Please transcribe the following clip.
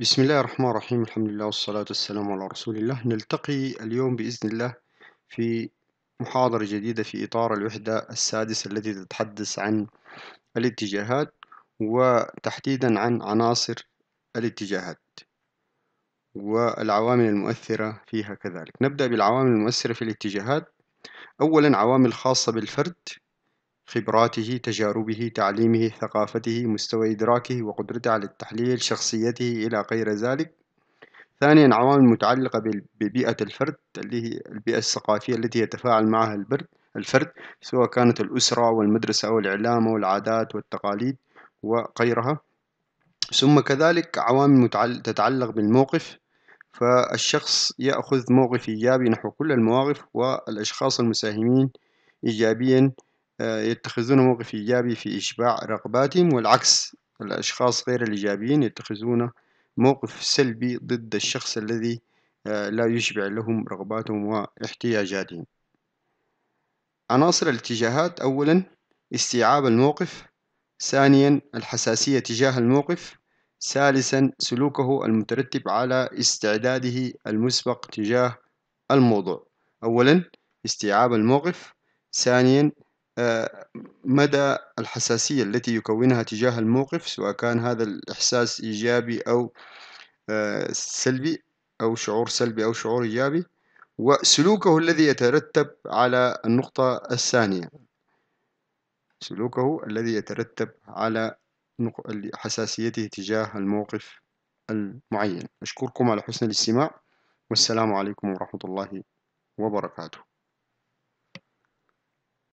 بسم الله الرحمن الرحيم الحمد لله والصلاة والسلام على رسول الله نلتقي اليوم بإذن الله في محاضرة جديدة في إطار الوحدة السادسة التي تتحدث عن الاتجاهات وتحديدا عن عناصر الاتجاهات والعوامل المؤثرة فيها كذلك نبدأ بالعوامل المؤثرة في الاتجاهات أولا عوامل خاصة بالفرد خبراته تجاربه تعليمه ثقافته مستوى إدراكه وقدرته على التحليل شخصيته إلى غير ذلك ثانيا عوامل متعلقة ببيئة الفرد اللي هي البيئة الثقافية التي يتفاعل معها البرد الفرد سواء كانت الأسرة والمدرسة أو الإعلام والعادات والتقاليد وغيرها ثم كذلك عوامل تتعلق بالموقف فالشخص يأخذ موقف إيجابي نحو كل المواقف والأشخاص المساهمين إيجابيا آه، يتخذون موقف إيجابي في إشباع رغباتهم والعكس الأشخاص غير الإيجابيين يتخذون موقف سلبي ضد الشخص الذي آه، لا يشبع لهم رغباتهم واحتياجاتهم عناصر الاتجاهات أولا استيعاب الموقف ثانيا الحساسية تجاه الموقف ثالثا سلوكه المترتب على استعداده المسبق تجاه الموضوع أولا استيعاب الموقف ثانيا آه، مدى الحساسية التي يكونها تجاه الموقف سواء كان هذا الإحساس إيجابي أو آه، سلبي أو شعور سلبي أو شعور إيجابي وسلوكه الذي يترتب على النقطة الثانية سلوكه الذي يترتب على حساسيته تجاه الموقف المعين أشكركم على حسن الاستماع والسلام عليكم ورحمة الله وبركاته